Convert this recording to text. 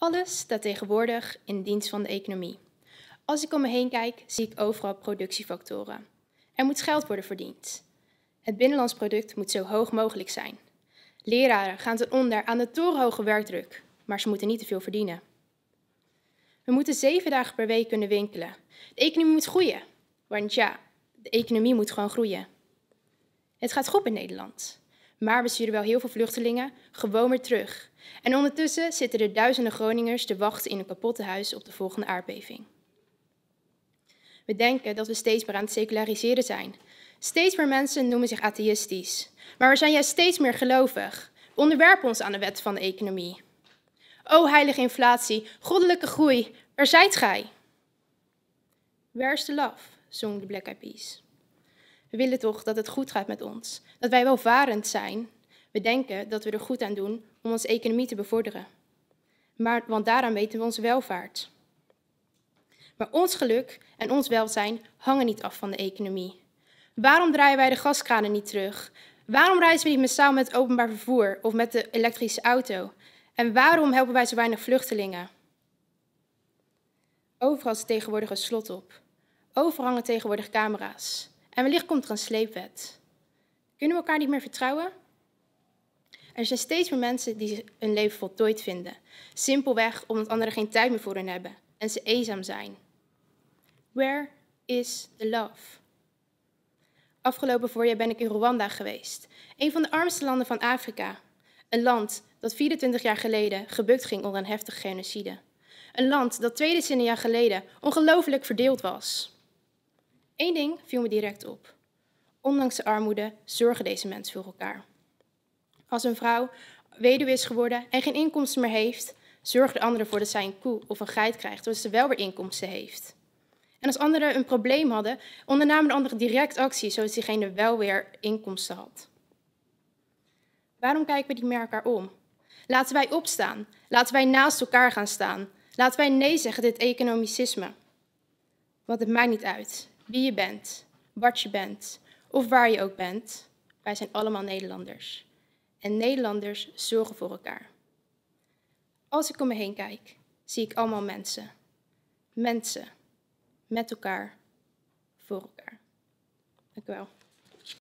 Alles staat tegenwoordig in dienst van de economie. Als ik om me heen kijk, zie ik overal productiefactoren. Er moet geld worden verdiend. Het binnenlands product moet zo hoog mogelijk zijn. Leraren gaan eronder onder aan de torenhoge werkdruk, maar ze moeten niet te veel verdienen. We moeten zeven dagen per week kunnen winkelen. De economie moet groeien. Want ja, de economie moet gewoon groeien. Het gaat goed in Nederland. Maar we sturen wel heel veel vluchtelingen gewoon weer terug. En ondertussen zitten er duizenden Groningers te wachten in een kapotte huis op de volgende aardbeving. We denken dat we steeds meer aan het seculariseren zijn. Steeds meer mensen noemen zich atheïstisch. Maar we zijn juist steeds meer gelovig. We onderwerpen ons aan de wet van de economie. O heilige inflatie, goddelijke groei, waar zijt gij? Where's the love? zong de Black Eyed Peas. We willen toch dat het goed gaat met ons, dat wij welvarend zijn. We denken dat we er goed aan doen om onze economie te bevorderen. Maar, want daaraan weten we onze welvaart. Maar ons geluk en ons welzijn hangen niet af van de economie. Waarom draaien wij de gaskranen niet terug? Waarom reizen we niet massaal met openbaar vervoer of met de elektrische auto? En waarom helpen wij zo weinig vluchtelingen? Overal is tegenwoordig een slot op. Overal tegenwoordig camera's. En wellicht komt er een sleepwet. Kunnen we elkaar niet meer vertrouwen? Er zijn steeds meer mensen die hun leven voltooid vinden. Simpelweg omdat anderen geen tijd meer voor hen hebben en ze eenzaam zijn. Where is the love? Afgelopen voorjaar ben ik in Rwanda geweest, een van de armste landen van Afrika. Een land dat 24 jaar geleden gebukt ging onder een heftige genocide. Een land dat twee decennia geleden ongelooflijk verdeeld was. Eén ding viel me direct op. Ondanks de armoede zorgen deze mensen voor elkaar. Als een vrouw weduwe is geworden en geen inkomsten meer heeft, zorgde de anderen ervoor dat zij een koe of een geit krijgt, zodat ze wel weer inkomsten heeft. En als anderen een probleem hadden, ondernamen de anderen direct actie, zodat diegene wel weer inkomsten had. Waarom kijken we die meer elkaar om? Laten wij opstaan. Laten wij naast elkaar gaan staan. Laten wij nee zeggen dit economicisme. Want het maakt niet uit wie je bent, wat je bent of waar je ook bent, wij zijn allemaal Nederlanders. En Nederlanders zorgen voor elkaar. Als ik om me heen kijk, zie ik allemaal mensen. Mensen. Met elkaar. Voor elkaar. Dank u wel.